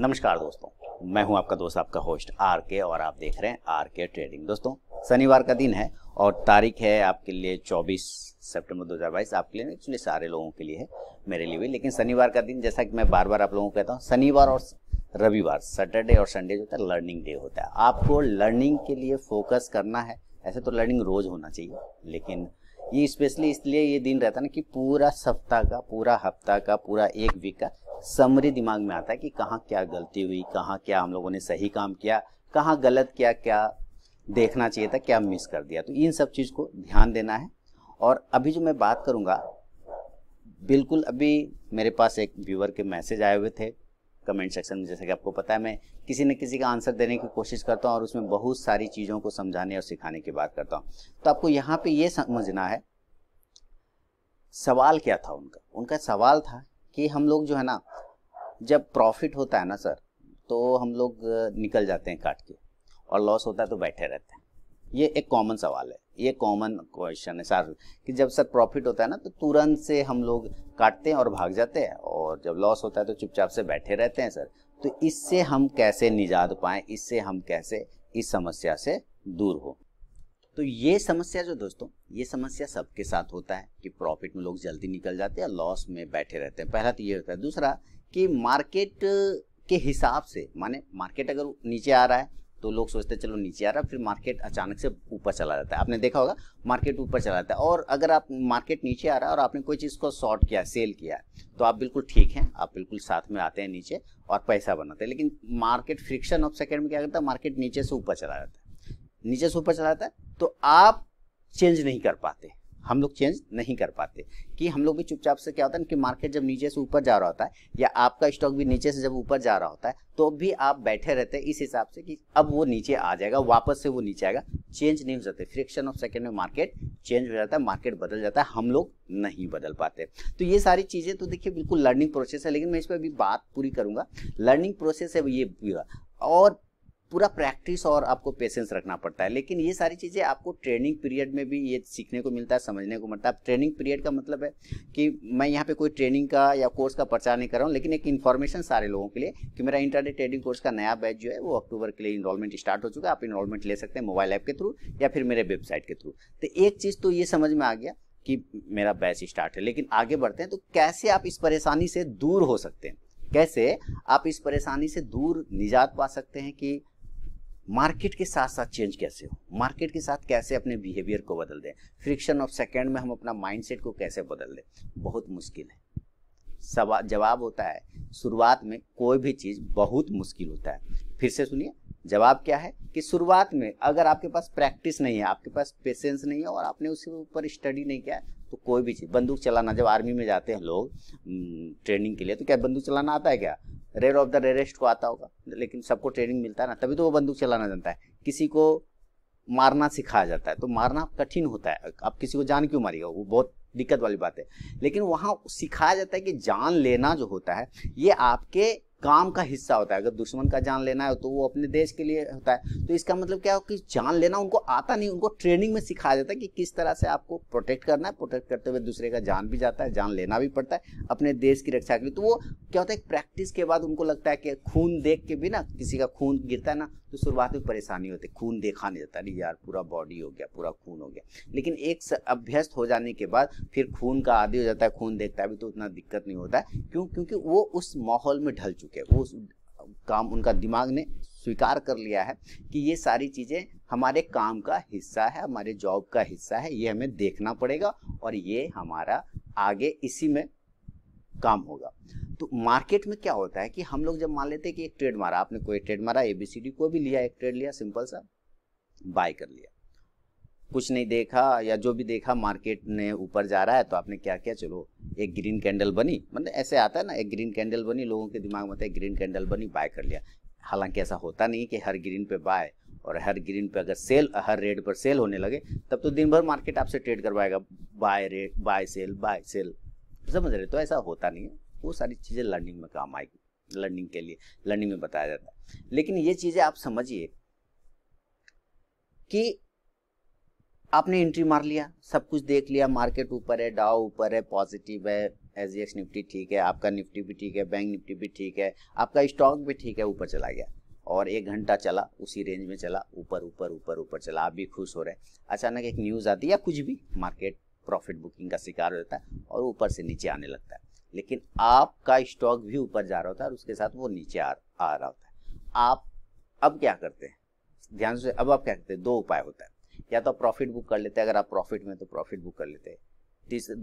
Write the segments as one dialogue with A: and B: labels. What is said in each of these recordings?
A: नमस्कार दोस्तों मैं हूं आपका दोस्त आपका होस्ट आर के और आप देख रहे हैं आर के ट्रेडिंग दोस्तों शनिवार का दिन है और तारीख है आपके लिए 24 सितंबर 2022 आपके लिए एक्चुअली सारे लोगों के लिए है मेरे लिए भी लेकिन शनिवार का दिन जैसा कि मैं बार बार आप लोगों को कहता हूँ शनिवार और रविवार सैटरडे और संडे जो होता है लर्निंग डे होता है आपको लर्निंग के लिए फोकस करना है ऐसे तो लर्निंग रोज होना चाहिए लेकिन ये स्पेशली इसलिए ये दिन रहता है ना कि पूरा सप्ताह का पूरा हफ्ता का पूरा एक वीक का समरी दिमाग में आता है कि कहाँ क्या गलती हुई कहाँ क्या हम लोगों ने सही काम किया कहाँ गलत किया क्या देखना चाहिए था क्या मिस कर दिया तो इन सब चीज़ को ध्यान देना है और अभी जो मैं बात करूँगा बिल्कुल अभी मेरे पास एक व्यूवर के मैसेज आए हुए थे कमेंट सेक्शन में जैसा कि आपको पता है मैं किसी न किसी का आंसर देने की कोशिश करता हूँ और उसमें बहुत सारी चीज़ों को समझाने और सिखाने की बात करता हूँ तो आपको यहाँ पे ये समझना है सवाल क्या था उनका उनका सवाल था कि हम लोग जो है ना जब प्रॉफिट होता है ना सर तो हम लोग निकल जाते हैं काट के और लॉस होता है तो बैठे रहते हैं ये एक कॉमन सवाल है ये कॉमन क्वेश्चन है सर कि जब सर प्रॉफिट होता है ना तो तुरंत से हम लोग काटते हैं और भाग जाते हैं और जब लॉस होता है तो चुपचाप से बैठे रहते हैं सर तो इससे हम कैसे निजात पाए इससे हम कैसे इस समस्या से दूर हो तो ये समस्या जो दोस्तों ये समस्या सबके साथ होता है कि प्रॉफिट में लोग जल्दी निकल जाते हैं लॉस में बैठे रहते हैं पहला तो ये होता है दूसरा कि मार्केट के हिसाब से माने मार्केट अगर नीचे आ रहा है तो लोग सोचते चलो नीचे आ रहा फिर मार्केट अचानक से ऊपर चला जाता है आपने देखा होगा मार्केट ऊपर चला जाता है और अगर आप मार्केट नीचे आ रहा है और आपने कोई चीज़ को शॉर्ट किया सेल किया तो आप बिल्कुल ठीक हैं आप बिल्कुल साथ में आते हैं नीचे और पैसा बनाते हैं लेकिन मार्केट फ्रिक्शन ऑफ सेकेंड में क्या करता है मार्केट नीचे से ऊपर चला जाता है नीचे से ऊपर चला जाता है तो आप चेंज नहीं कर पाते हम लोग चेंज नहीं कर पाते कि हम लोग भी चुपचाप से क्या होता है कि मार्केट जब नीचे से ऊपर जा रहा होता है या आपका स्टॉक भी नीचे से जब ऊपर जा रहा होता है तो भी आप बैठे रहते हैं इस हिसाब से कि अब वो नीचे आ जाएगा वापस से वो नीचे आएगा चेंज नहीं हो जाते फ्रिक्शन ऑफ सेकेंड में मार्केट चेंज हो जाता है मार्केट बदल जाता है हम लोग नहीं बदल पाते तो ये सारी चीज़ें तो देखिए बिल्कुल लर्निंग प्रोसेस है लेकिन मैं इस पर अभी बात पूरी करूँगा लर्निंग प्रोसेस है ये पूरा और पूरा प्रैक्टिस और आपको पेशेंस रखना पड़ता है लेकिन ये सारी चीज़ें आपको ट्रेनिंग पीरियड में भी ये सीखने को मिलता है समझने को मिलता है ट्रेनिंग पीरियड का मतलब है कि मैं यहाँ पे कोई ट्रेनिंग का या कोर्स का प्रचार नहीं कर रहा हूँ लेकिन एक इन्फॉर्मेशन सारे लोगों के लिए कि मेरा इंटरनेट ट्रेडिंग कोर्स का नया बैच जो है वो अक्टूबर के लिए इनरोलमेंट स्टार्ट हो चुका है आप इनरोलमेंट ले सकते हैं मोबाइल ऐप के थ्रू या फिर मेरे वेबसाइट के थ्रू तो एक चीज़ तो ये समझ में आ गया कि मेरा बैच स्टार्ट है लेकिन आगे बढ़ते हैं तो कैसे आप इस परेशानी से दूर हो सकते हैं कैसे आप इस परेशानी से दूर निजात पा सकते हैं कि मार्केट के साथ साथ चेंज कैसे हो मार्केट के साथ कैसे अपने बिहेवियर को बदल दें फ्रिक्शन ऑफ सेकेंड में हम अपना माइंडसेट को कैसे बदल दें बहुत मुश्किल है सवाल जवाब होता है शुरुआत में कोई भी चीज़ बहुत मुश्किल होता है फिर से सुनिए जवाब क्या है कि शुरुआत में अगर आपके पास प्रैक्टिस नहीं है आपके पास पेशेंस नहीं है और आपने उसके ऊपर स्टडी नहीं किया तो कोई भी चीज़ बंदूक चलाना जब आर्मी में जाते हैं लोग ट्रेनिंग हम्म, के लिए तो क्या बंदूक चलाना आता है क्या रेयर ऑफ द रेयरेस्ट को आता होगा लेकिन सबको ट्रेनिंग मिलता है ना तभी तो वो बंदूक चलाना जानता है किसी को मारना सिखाया जाता है तो मारना कठिन होता है आप किसी को जान क्यों मारिएगा वो बहुत दिक्कत वाली बात है लेकिन वहाँ सिखाया जाता है कि जान लेना जो होता है ये आपके काम का हिस्सा होता है अगर दुश्मन का जान लेना है तो वो अपने देश के लिए होता है तो इसका मतलब क्या हो कि जान लेना उनको आता नहीं उनको ट्रेनिंग में सिखाया जाता है कि किस तरह से आपको प्रोटेक्ट करना है प्रोटेक्ट करते हुए दूसरे का जान भी जाता है जान लेना भी पड़ता है अपने देश की रक्षा के लिए तो वो क्या होता है प्रैक्टिस के बाद उनको लगता है कि खून देख के भी ना किसी का खून गिरता है ना तो शुरुआत में परेशानी होती खून देखा नहीं जाता अरे यार पूरा बॉडी हो गया पूरा खून हो गया लेकिन एक अभ्यस्त हो जाने के बाद फिर खून का आदि हो जाता है खून देखता है भी तो उतना दिक्कत नहीं होता है क्यों क्योंकि वो उस माहौल में ढल चुके हैं वो काम उनका दिमाग ने स्वीकार कर लिया है कि ये सारी चीज़ें हमारे काम का हिस्सा है हमारे जॉब का हिस्सा है ये हमें देखना पड़ेगा और ये हमारा आगे इसी में काम होगा तो मार्केट में क्या होता है कि हम लोग जब मान लेते हैं कि एक ट्रेड मारा आपने कोई ट्रेड मारा एबीसीडी को भी लिया एक ट्रेड लिया सिंपल सा बाय कर लिया कुछ नहीं देखा या जो भी देखा मार्केट ने ऊपर जा रहा है तो आपने क्या किया चलो एक ग्रीन कैंडल बनी मतलब ऐसे आता है ना एक ग्रीन कैंडल बनी लोगों के दिमाग में एक ग्रीन कैंडल बनी बाय कर लिया हालांकि ऐसा होता नहीं कि हर ग्रीन पे बाय और हर ग्रीन पे अगर सेल हर रेट पर सेल होने लगे तब तो दिन भर मार्केट आपसे ट्रेड करवाएगा buy rate buy sell buy sell समझ रहे तो ऐसा होता नहीं है वो सारी चीज़ें लर्निंग में काम आएगी लर्निंग के लिए लर्निंग में बताया जाता है लेकिन ये चीज़ें आप समझिए कि आपने एंट्री मार लिया सब कुछ देख लिया मार्केट ऊपर है डाव ऊपर है पॉजिटिव है एस एक्स निफ्टी ठीक है आपका निफ्टी भी ठीक है बैंक निफ्टी भी ठीक है आपका स्टॉक भी ठीक है ऊपर चला गया और एक घंटा चला उसी रेंज में चला ऊपर ऊपर ऊपर ऊपर चला आप भी खुश हो रहे अचानक एक न्यूज़ आती है या कुछ भी मार्केट प्रॉफिट बुकिंग का शिकार हो जाता है और ऊपर से नीचे आने लगता है लेकिन आपका स्टॉक भी ऊपर जा रहा होता है और उसके साथ वो नीचे आ, आ रहा होता है आप अब क्या करते हैं ध्यान से अब आप क्या करते हैं दो उपाय होता है या तो प्रॉफिट बुक कर लेते हैं अगर आप प्रॉफिट में तो प्रॉफिट बुक कर लेते हैं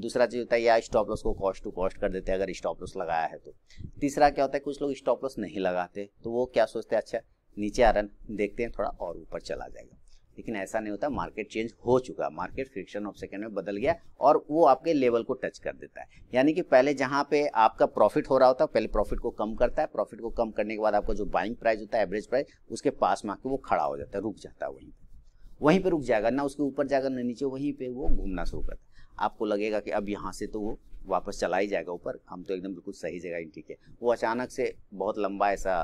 A: दूसरा चीज़ होता है या स्टॉप लॉस को कॉस्ट टू कॉस्ट कर देते हैं अगर स्टॉप लॉस लगाया है तो तीसरा क्या होता है कुछ लोग स्टॉप लॉस नहीं लगाते तो वो क्या सोचते हैं अच्छा नीचे आ रहा देखते हैं थोड़ा और ऊपर चला जाएगा लेकिन ऐसा नहीं होता मार्केट चेंज हो चुका मार्केट फ्रिक्शन ऑफ सेकंड में बदल गया और वो आपके लेवल को टच कर देता है यानी कि पहले जहाँ पे आपका प्रॉफिट हो रहा होता है पहले प्रॉफिट को कम करता है प्रॉफिट को कम करने के बाद आपका जो बाइंग प्राइस होता है एवरेज प्राइस उसके पास में आके वो खड़ा हो जाता है रुक जाता है वहीं पर वहीं पर रुक जाएगा ना उसके ऊपर जाएगा ना नीचे वहीं पर वो घूमना शुरू करता है आपको लगेगा कि अब यहाँ से तो वो वापस चला ही जाएगा ऊपर हम तो एकदम बिल्कुल सही जगह ठीक है वो अचानक से बहुत लंबा ऐसा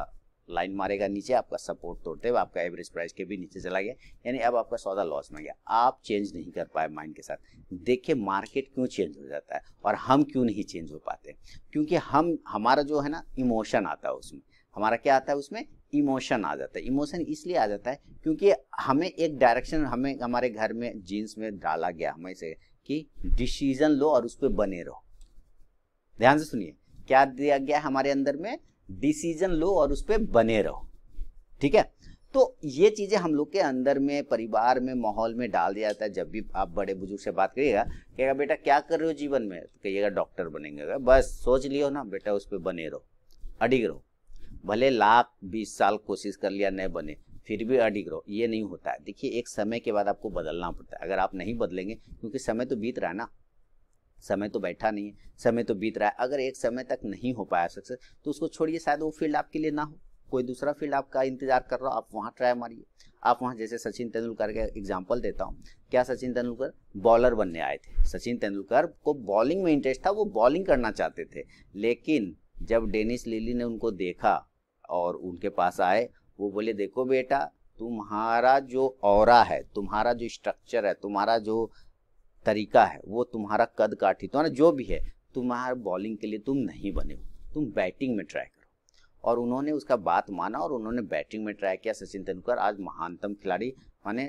A: लाइन मारेगा नीचे आपका सपोर्ट तोड़ते हुए आपका एवरेज प्राइस के भी नीचे चला गया यानी अब आपका सौदा लॉस में गया आप चेंज नहीं कर पाए माइंड के साथ देखिए मार्केट क्यों चेंज हो जाता है और हम क्यों नहीं चेंज हो पाते क्योंकि हम हमारा जो है ना इमोशन आता है उसमें हमारा क्या आता है उसमें इमोशन आ जाता है इमोशन इसलिए आ जाता है क्योंकि हमें एक डायरेक्शन हमें हमारे घर में जीन्स में डाला गया हमें से कि डिसीजन लो और उस पर बने रहो ध्यान से सुनिए क्या दिया गया हमारे अंदर में डिसीजन लो और उस पर बने रहो ठीक है तो ये चीज़ें हम लोग के अंदर में परिवार में माहौल में डाल दिया जाता है जब भी आप बड़े बुजुर्ग से बात करिएगा कहेगा बेटा क्या कर रहे हो जीवन में तो कहिएगा डॉक्टर बनेंगे बस सोच लियो ना बेटा उस पर बने रहो अडिग रहो भले लाख बीस साल कोशिश कर लिया नहीं बने फिर भी अडिग रहो ये नहीं होता है देखिए एक समय के बाद आपको बदलना पड़ता है अगर आप नहीं बदलेंगे क्योंकि समय तो बीत रहा है ना समय तो बैठा नहीं है समय तो बीत रहा है अगर एक समय तक नहीं हो पाया सक्सेस तो उसको छोड़िए शायद वो फील्ड आपके लिए ना हो कोई दूसरा फील्ड आपका इंतजार कर रहा हो आप वहाँ ट्राई मारिए आप वहाँ जैसे सचिन तेंदुलकर का एग्जाम्पल देता हूँ क्या सचिन तेंदुलकर बॉलर बनने आए थे सचिन तेंदुलकर को बॉलिंग में इंटरेस्ट था वो बॉलिंग करना चाहते थे लेकिन जब डेनिस लिली ने उनको देखा और उनके पास आए वो बोले देखो बेटा तुम्हारा जो और है तुम्हारा जो स्ट्रक्चर है तुम्हारा जो तरीका है वो तुम्हारा कद काठी तुम्हारा तो जो भी है तुम्हारे बॉलिंग के लिए तुम नहीं बने हो तुम बैटिंग में ट्राई करो और उन्होंने उसका बात माना और उन्होंने बैटिंग में ट्राई किया सचिन तेंदुलकर आज महानतम खिलाड़ी माने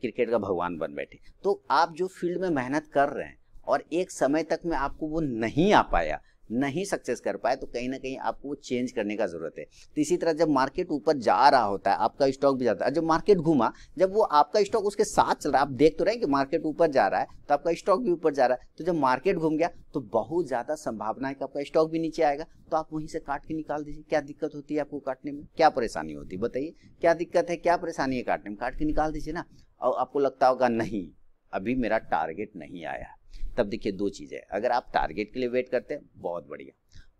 A: क्रिकेट का भगवान बन बैठे तो आप जो फील्ड में मेहनत कर रहे हैं और एक समय तक में आपको वो नहीं आ पाया नहीं सक्सेस कर पाए तो कहीं ना कहीं आपको वो चेंज करने का ज़रूरत है तो इसी तरह जब मार्केट ऊपर जा रहा होता है आपका स्टॉक भी जाता है जब मार्केट घूमा जब वो आपका स्टॉक उसके साथ चल रहा है आप देख तो रहे हैं कि मार्केट ऊपर जा रहा है तो आपका स्टॉक भी ऊपर जा रहा है तो जब मार्केट घूम गया तो बहुत ज़्यादा संभावना है कि आपका स्टॉक भी नीचे आएगा तो आप वहीं से काट के निकाल दीजिए क्या दिक्कत होती है आपको काटने में क्या परेशानी होती है बताइए क्या दिक्कत है क्या परेशानी है काटने में काट के निकाल दीजिए ना और आपको लगता होगा नहीं अभी मेरा टारगेट नहीं आया तब देखिए दो चीज़ें अगर आप टारगेट के लिए वेट करते हैं बहुत बढ़िया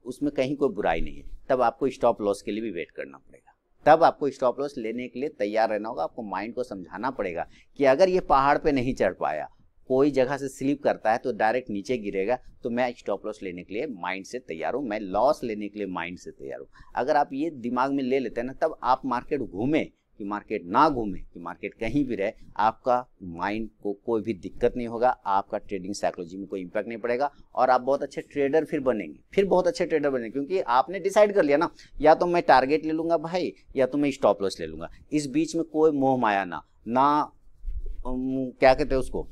A: उसमें कहीं कोई बुराई नहीं है तब आपको स्टॉप लॉस के लिए भी वेट करना पड़ेगा तब आपको स्टॉप लॉस लेने के लिए तैयार रहना होगा आपको माइंड को समझाना पड़ेगा कि अगर ये पहाड़ पे नहीं चढ़ पाया कोई जगह से स्लिप करता है तो डायरेक्ट नीचे गिरेगा तो मैं स्टॉप लॉस लेने के लिए माइंड से तैयार हूँ मैं लॉस लेने के लिए माइंड से तैयार हूँ अगर आप ये दिमाग में ले लेते हैं ना तब आप मार्केट घूमें कि मार्केट ना घूमे कि मार्केट कहीं भी रहे आपका माइंड को कोई भी दिक्कत नहीं होगा आपका ट्रेडिंग साइकोलॉजी में कोई इम्पैक्ट नहीं पड़ेगा और आप बहुत अच्छे ट्रेडर फिर बनेंगे फिर बहुत अच्छे ट्रेडर बनेंगे क्योंकि आपने डिसाइड कर लिया ना या तो मैं टारगेट ले लूँगा भाई या तो मैं स्टॉप लॉस ले लूँगा इस बीच में कोई मोह माया ना ना क्या कहते हैं उसको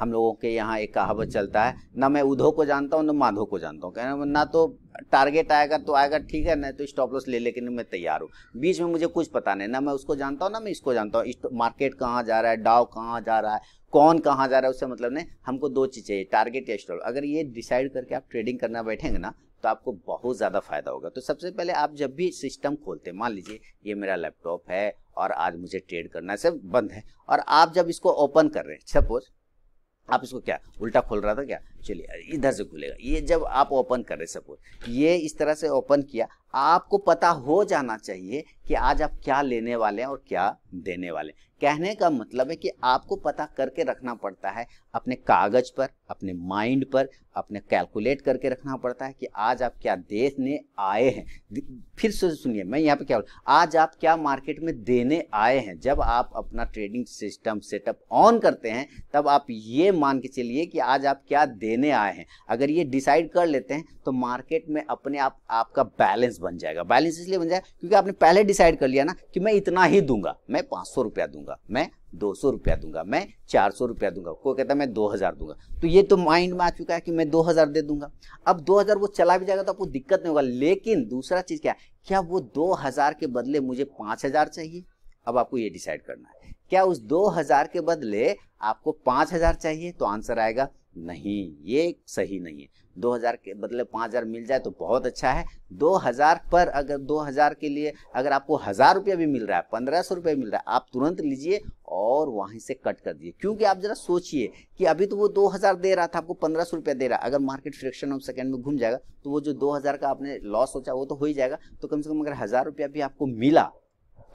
A: हम लोगों के यहाँ एक कहावत चलता है ना मैं उधो को जानता हूँ ना माधो को जानता हूँ कहना ना तो टारगेट आएगा तो आएगा ठीक है ना तो स्टॉप लॉस ले लेकिन मैं तैयार हूँ बीच में मुझे कुछ पता नहीं ना मैं उसको जानता हूँ ना मैं इसको जानता हूँ मार्केट तो कहाँ जा रहा है डाव कहाँ जा रहा है कौन कहाँ जा रहा है उससे मतलब नहीं हमको दो चीज़ चाहिए टारगेट या स्टॉप अगर ये डिसाइड करके आप ट्रेडिंग करना बैठेंगे ना तो आपको बहुत ज़्यादा फायदा होगा तो सबसे पहले आप जब भी सिस्टम खोलते हैं मान लीजिए ये मेरा लैपटॉप है और आज मुझे ट्रेड करना है सब बंद है और आप जब इसको ओपन कर रहे हैं सपोज आप इसको क्या उल्टा खोल रहा था क्या चलिए इधर से खुलेगा ये जब आप ओपन कर रहे सपोज ये इस तरह से ओपन किया आपको पता हो जाना चाहिए कि आज आप क्या लेने वाले हैं और क्या देने वाले हैं कहने का मतलब है कि आपको पता करके रखना पड़ता है अपने कागज पर अपने माइंड पर अपने कैलकुलेट करके रखना पड़ता है कि आज आप क्या देने आए हैं फिर से सुनिए मैं यहाँ पे क्या बोल आज आप क्या मार्केट में देने आए हैं जब आप अपना ट्रेडिंग सिस्टम सेटअप ऑन करते हैं तब आप ये मान के चलिए कि आज आप क्या दे लेने आए हैं अगर ये डिसाइड कर लेते हैं तो मार्केट में अपने आप आपका बैलेंस बन जाएगा बैलेंस इसलिए बन जाएगा क्योंकि आपने पहले डिसाइड कर लिया ना कि मैं इतना ही दूंगा मैं पाँच रुपया दूंगा मैं दो रुपया दूंगा मैं चार रुपया दूंगा कोई कहता मैं दो दूंगा तो ये तो माइंड में आ चुका है कि मैं दो दे दूंगा अब दो वो चला भी जाएगा तो आपको दिक्कत नहीं होगा लेकिन दूसरा चीज़ क्या क्या वो दो के बदले मुझे पाँच चाहिए अब आपको ये डिसाइड करना है क्या उस दो हज़ार के बदले आपको पाँच हज़ार चाहिए तो आंसर आएगा नहीं ये सही नहीं है 2000 के बदले मतलब 5000 मिल जाए तो बहुत अच्छा है 2000 पर अगर 2000 के लिए अगर आपको हज़ार रुपया भी मिल रहा है पंद्रह सौ रुपया मिल रहा है आप तुरंत लीजिए और वहीं से कट कर दिए क्योंकि आप ज़रा सोचिए कि अभी तो वो 2000 दे रहा था आपको पंद्रह सौ रुपया दे रहा अगर मार्केट फ्रिक्शन ऑफ सेकेंड में घूम जाएगा तो वो जो दो का आपने लॉस सोचा वो तो हो ही जाएगा तो कम से कम अगर हज़ार रुपया भी आपको मिला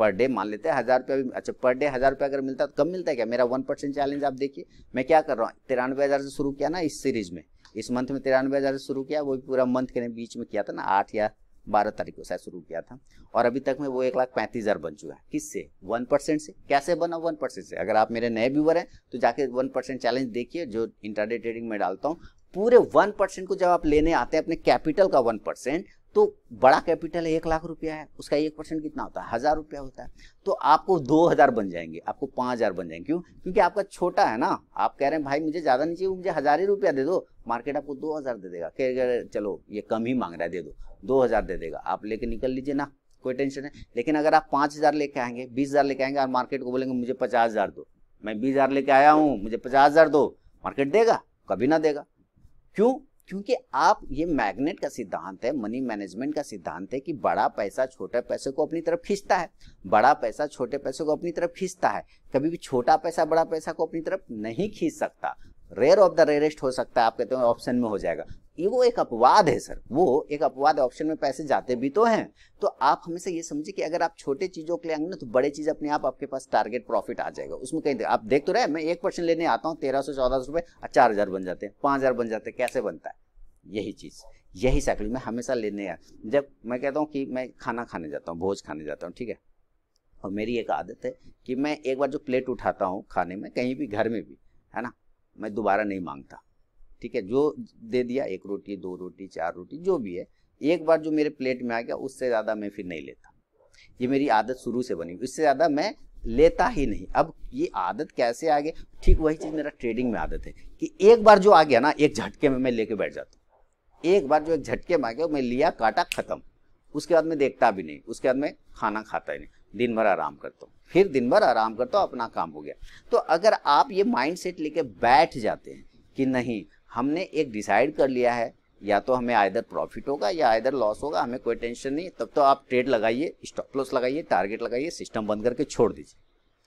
A: पर डे मान लेते हैं हज़ार रुपया भी अच्छा पर डे हज़ार रुपया अगर मिलता तो कम मिलता है क्या मेरा वन परसेंट चैलेंज आप देखिए मैं क्या कर रहा हूँ तिरानवे हज़ार से शुरू किया ना इस सीरीज़ में इस मंथ में तिरानवे हज़ार से शुरू किया वो भी पूरा मंथ के बीच में किया था ना आठ या बारह तारीख को शायद शुरू किया था और अभी तक में वो एक लाख पैंतीस हज़ार बन चुका है किससे वन परसेंट से कैसे बना वन परसेंट से अगर आप मेरे नए व्यूवर हैं तो जाके वन परसेंट चैलेंज देखिए जो इंटरडे ट्रेडिंग में डालता हूँ पूरे वन परसेंट को जब आप लेने आते हैं अपने कैपिटल का वन परसेंट तो बड़ा कैपिटल है एक लाख रुपया है उसका एक परसेंट कितना होता है हज़ार रुपया होता है तो आपको दो हज़ार बन जाएंगे आपको पांच हज़ार बन जाएंगे क्यों क्योंकि आपका छोटा है ना आप कह रहे हैं भाई मुझे ज़्यादा नहीं चाहिए मुझे हज़ार ही रुपया दे दो मार्केट आपको दो हज़ार दे देगा कह रहे चलो ये कम ही मांग रहा है दे दो दो हज़ार दे देगा आप लेके निकल लीजिए ना कोई टेंशन है लेकिन अगर आप पांच हज़ार लेके आएंगे बीस हज़ार लेके आएंगे और मार्केट को बोलेंगे मुझे पचास हज़ार दो मैं बीस हज़ार लेके आया हूँ मुझे पचास हज़ार दो मार्केट देगा कभी ना देगा क्यों क्योंकि आप ये मैग्नेट का सिद्धांत है मनी मैनेजमेंट का सिद्धांत है कि बड़ा पैसा छोटे पैसे को अपनी तरफ खींचता है बड़ा पैसा छोटे पैसे को अपनी तरफ खींचता है कभी भी छोटा पैसा बड़ा पैसा को अपनी तरफ नहीं खींच सकता रेयर ऑफ द रेयरेस्ट हो सकता है आप कहते हो ऑप्शन में हो जाएगा ये वो एक अपवाद है सर वो एक अपवाद ऑप्शन में पैसे जाते भी तो हैं तो आप हमेशा ये समझिए कि अगर आप छोटे चीज़ों के लिए आएंगे ना तो बड़े चीज़ अपने आप आपके पास टारगेट प्रॉफिट आ जाएगा उसमें कहीं आप देख तो रहे मैं एक परसेंट लेने आता हूँ तेरह सौ चौदह सौ रुपए चार हज़ार बन जाते हैं पांच हज़ार बन जाते हैं कैसे बनता है यही चीज़ यही साइकिल मैं हमेशा लेने आया जब मैं कहता हूँ कि मैं खाना खाने जाता हूँ भोज खाने जाता हूँ ठीक है और मेरी एक आदत है कि मैं एक बार जो प्लेट उठाता हूँ खाने में कहीं भी घर में भी है ना मैं दोबारा नहीं मांगता ठीक है जो दे दिया एक रोटी दो रोटी चार रोटी जो भी है एक बार जो मेरे प्लेट में आ गया उससे ज़्यादा मैं फिर नहीं लेता ये मेरी आदत शुरू से बनी इससे ज़्यादा मैं लेता ही नहीं अब ये आदत कैसे आ गई ठीक वही चीज़ मेरा ट्रेडिंग में आदत है कि एक बार जो आ गया ना एक झटके में मैं लेके बैठ जाता एक बार जो एक झटके मांगे मैं लिया काटा खत्म उसके बाद में देखता भी नहीं उसके बाद में खाना खाता ही नहीं दिन भर आराम करता हूँ फिर दिन भर आराम करता हूँ अपना काम हो गया तो अगर आप ये माइंड सेट लेके बैठ जाते हैं कि नहीं हमने एक डिसाइड कर लिया है या तो हमें आयदर प्रॉफिट होगा या आयदर लॉस होगा हमें कोई टेंशन नहीं तब तो आप ट्रेड लगाइए स्टॉप लॉस लगाइए टारगेट लगाइए सिस्टम बंद करके छोड़ दीजिए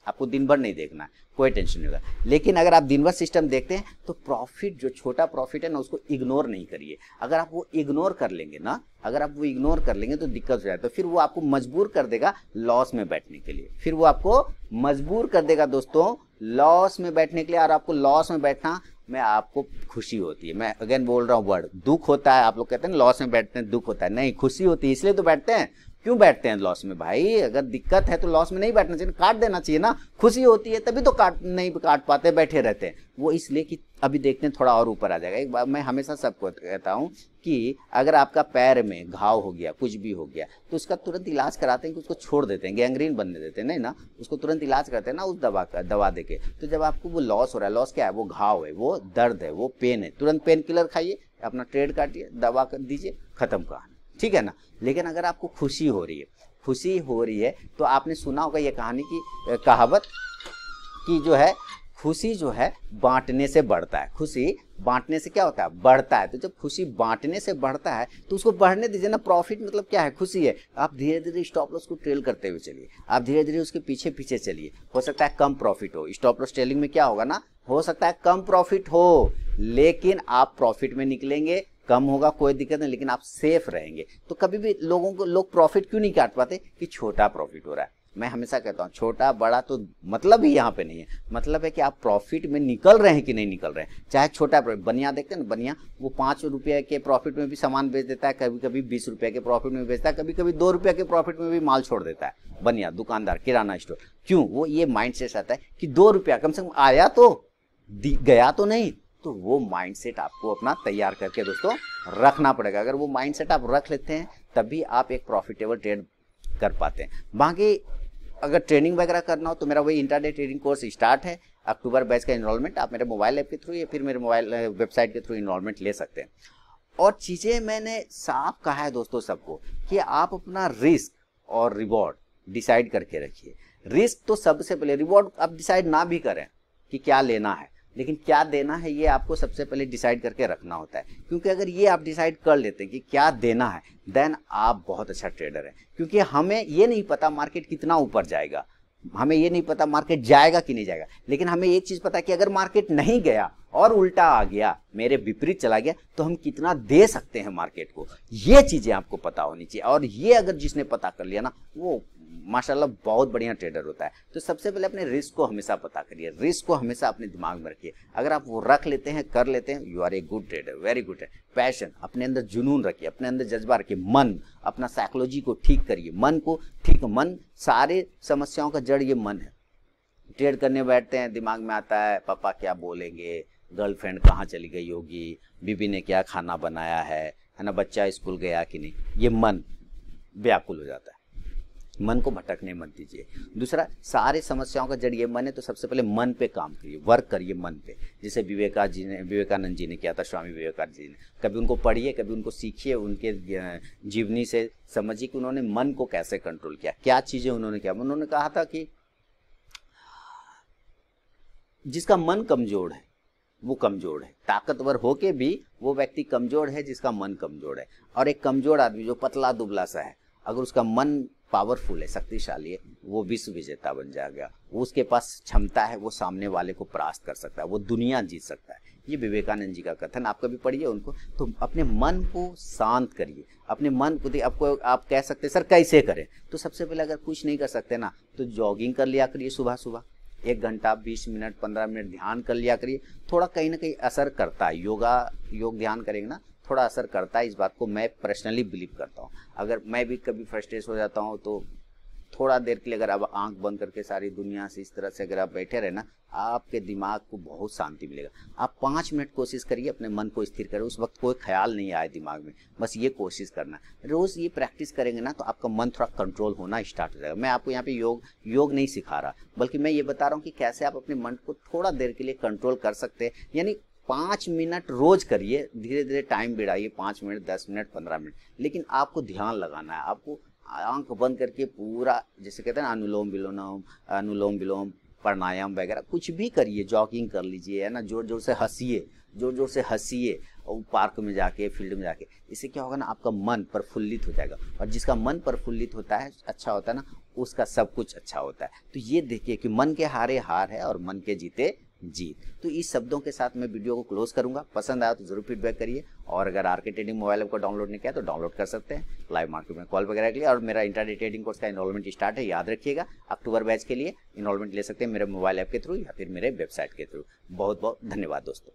A: आपको दिन भर नहीं देखना कोई टेंशन नहीं होगा लेकिन अगर आप दिन भर सिस्टम देखते हैं तो प्रॉफिट जो छोटा प्रॉफिट है ना उसको इग्नोर नहीं करिए अगर आप वो इग्नोर कर लेंगे ना अगर आप वो इग्नोर कर लेंगे तो दिक्कत हो जाए तो फिर वो आपको मजबूर कर देगा लॉस में बैठने के लिए फिर वो आपको मजबूर कर देगा दोस्तों लॉस में बैठने के लिए और आपको लॉस में बैठना में आपको खुशी होती है मैं अगेन बोल रहा हूँ वर्ड दुख होता है आप लोग कहते हैं लॉस में बैठते हैं दुख होता है नहीं खुशी होती है इसलिए तो बैठते हैं क्यों बैठते हैं लॉस में भाई अगर दिक्कत है तो लॉस में नहीं बैठना चाहिए काट देना चाहिए ना खुशी होती है तभी तो काट नहीं काट पाते बैठे रहते हैं वो इसलिए कि अभी देखते हैं थोड़ा और ऊपर आ जाएगा एक बार मैं हमेशा सबको कहता हूँ कि अगर आपका पैर में घाव हो गया कुछ भी हो गया तो उसका तुरंत इलाज कराते हैं कि उसको छोड़ देते हैं गैंग्रीन बनने देते हैं नहीं ना उसको तुरंत इलाज करते हैं ना उस दवा का दवा दे के तो जब आपको वो लॉस हो रहा है लॉस क्या है वो घाव है वो दर्द है वो पेन है तुरंत पेन किलर खाइए अपना ट्रेड काटिए दवा कर दीजिए खत्म कहा ठीक है ना लेकिन अगर आपको खुशी हो रही है खुशी हो रही है तो आपने सुना होगा ये कहानी की कहावत की जो है खुशी जो है बांटने से बढ़ता है खुशी बांटने से क्या होता है बढ़ता है तो जब खुशी बांटने से बढ़ता है तो उसको बढ़ने दीजिए ना प्रॉफिट मतलब क्या है खुशी है आप धीरे धीरे स्टॉप लॉस को ट्रेल करते हुए चलिए आप धीरे धीरे उसके पीछे पीछे चलिए हो सकता है कम प्रॉफिट हो स्टॉप लॉस ट्रेलिंग में क्या होगा ना हो सकता है कम प्रॉफिट हो लेकिन आप प्रॉफिट में निकलेंगे कम होगा कोई दिक्कत नहीं लेकिन आप सेफ रहेंगे तो कभी भी लोगों को लोग प्रॉफिट क्यों नहीं काट पाते कि छोटा प्रॉफिट हो रहा है मैं हमेशा कहता हूँ छोटा बड़ा तो मतलब ही यहाँ पे नहीं है मतलब है कि आप प्रॉफिट में निकल रहे हैं कि नहीं निकल रहे हैं चाहे छोटा प्रॉफिट बनिया देखते हैं ना बनिया वो पाँच रुपये के प्रॉफिट में भी सामान बेच देता है कभी कभी बीस रुपये के प्रॉफिट में बेचता है कभी कभी दो रुपये के प्रॉफिट में भी माल छोड़ देता है बनिया दुकानदार किराना स्टोर क्यों वो ये माइंड सेट आता है कि दो रुपया कम से कम आया तो गया तो नहीं तो वो माइंडसेट आपको अपना तैयार करके दोस्तों रखना पड़ेगा अगर वो माइंडसेट आप रख लेते हैं तभी आप एक प्रॉफिटेबल ट्रेड कर पाते हैं बाकी अगर ट्रेनिंग वगैरह करना हो तो मेरा वही इंटरनेट ट्रेडिंग कोर्स स्टार्ट है अक्टूबर बैच का इनरोलमेंट आप मेरे मोबाइल ऐप के थ्रू या फिर मेरे मोबाइल वेबसाइट के थ्रू इनरोलमेंट ले सकते हैं और चीज़ें मैंने साफ कहा है दोस्तों सबको कि आप अपना रिस्क और रिवॉर्ड डिसाइड करके रखिए रिस्क तो सबसे पहले रिवॉर्ड आप डिसाइड ना भी करें कि क्या लेना है लेकिन क्या देना है ये आपको सबसे पहले डिसाइड करके रखना होता है क्योंकि अगर ये आप डिसाइड कर लेते हैं कि क्या देना है देन आप बहुत अच्छा ट्रेडर हैं क्योंकि हमें ये नहीं पता मार्केट कितना ऊपर जाएगा हमें ये नहीं पता मार्केट जाएगा कि नहीं जाएगा लेकिन हमें एक चीज़ पता है कि अगर मार्केट नहीं गया और उल्टा आ गया मेरे विपरीत चला गया तो हम कितना दे सकते हैं मार्केट को ये चीज़ें आपको पता होनी चाहिए और ये अगर जिसने पता कर लिया ना वो माशाल्लाह बहुत बढ़िया ट्रेडर होता है तो सबसे पहले अपने रिस्क को हमेशा पता करिए रिस्क को हमेशा अपने दिमाग में रखिए अगर आप वो रख लेते हैं कर लेते हैं you are a good trader very good passion अपने अंदर जुनून रखिए अपने अंदर जज्बा रखिए मन अपना साइकोलॉजी को ठीक करिए मन को ठीक मन सारे समस्याओं का जड़ ये मन है ट्रेड करने बैठते हैं दिमाग में आता है पापा क्या बोलेंगे गर्लफ्रेंड कहाँ चली गई होगी बीबी ने क्या खाना बनाया है है ना बच्चा स्कूल गया कि नहीं ये मन व्याकुल हो जाता है मन को भटकने मत दीजिए दूसरा सारे समस्याओं का जड़ ये मन है तो सबसे पहले मन पे काम करिए वर्क करिए मन पे जैसे विवेका जी ने विवेकानंद जी ने किया था स्वामी विवेकानंद जी ने कभी उनको पढ़िए कभी उनको सीखिए उनके जीवनी से समझिए कि उन्होंने मन को कैसे कंट्रोल किया क्या चीज़ें उन्होंने किया उन्होंने कहा था कि जिसका मन कमज़ोर है वो कमज़ोर है ताकतवर होके भी वो व्यक्ति कमज़ोर है जिसका मन कमज़ोर है और एक कमज़ोर आदमी जो पतला दुबला सा है अगर उसका मन पावरफुल है शक्तिशाली है वो विश्व विजेता बन जाएगा वो उसके पास क्षमता है वो सामने वाले को परास्त कर सकता है वो दुनिया जीत सकता है ये विवेकानंद जी का कथन आप कभी पढ़िए उनको तो अपने मन को शांत करिए अपने मन को आपको आप कह सकते सर कैसे करें तो सबसे पहले अगर कुछ नहीं कर सकते ना तो जॉगिंग कर लिया करिए सुबह सुबह एक घंटा बीस मिनट पंद्रह मिनट ध्यान कर लिया करिए थोड़ा कहीं ना कहीं असर करता है योगा योग ध्यान करेंगे ना थोड़ा असर करता है इस बात को मैं पर्सनली बिलीव करता हूँ अगर मैं भी कभी फ्रस्ट्रेस हो जाता हूँ तो थोड़ा देर के लिए अगर आप आंख बंद करके सारी दुनिया से इस तरह से अगर आप बैठे रहे ना आपके दिमाग को बहुत शांति मिलेगा आप पाँच मिनट कोशिश करिए अपने मन को स्थिर करें उस वक्त कोई ख्याल नहीं आए दिमाग में बस ये कोशिश करना रोज़ ये प्रैक्टिस करेंगे ना तो आपका मन थोड़ा कंट्रोल होना स्टार्ट हो जाएगा मैं आपको यहाँ पे योग योग नहीं सिखा रहा बल्कि मैं ये बता रहा हूँ कि कैसे आप अपने मन को थोड़ा देर के लिए कंट्रोल कर सकते हैं यानी पाँच मिनट रोज करिए धीरे धीरे टाइम बिड़ाइए पाँच मिनट दस मिनट पंद्रह मिनट लेकिन आपको ध्यान लगाना है आपको आंख बंद करके पूरा जैसे कहते हैं अनुलोम विलोम अनुलोम विलोम प्राणायाम वगैरह कुछ भी करिए जॉगिंग कर लीजिए है ना जोर जोर से हंसीए जोर जोर से हंसीए और पार्क में जाके फील्ड में जाके इससे क्या होगा ना आपका मन प्रफुल्लित हो जाएगा और जिसका मन प्रफुल्लित होता है अच्छा होता है ना उसका सब कुछ अच्छा होता है तो ये देखिए कि मन के हारे हार है और मन के जीते जीत तो इस शब्दों के साथ मैं वीडियो को क्लोज करूंगा पसंद आया तो जरूर फीडबैक करिए और अगर R K trading mobile app को डाउनलोड नहीं किया तो डाउनलोड कर सकते हैं लाइव मार्केट में कॉल वगैरह के लिए और मेरा इंटरनेट ट्रेडिंग कोर्स का इनरोलमेंट स्टार्ट है याद रखिएगा अक्टूबर बैच के लिए इनरोलमेंट ले सकते हैं मेरे मोबाइल ऐप के थ्रू या फिर मेरे वेबसाइट के थ्रू बहुत बहुत धन्यवाद दोस्तों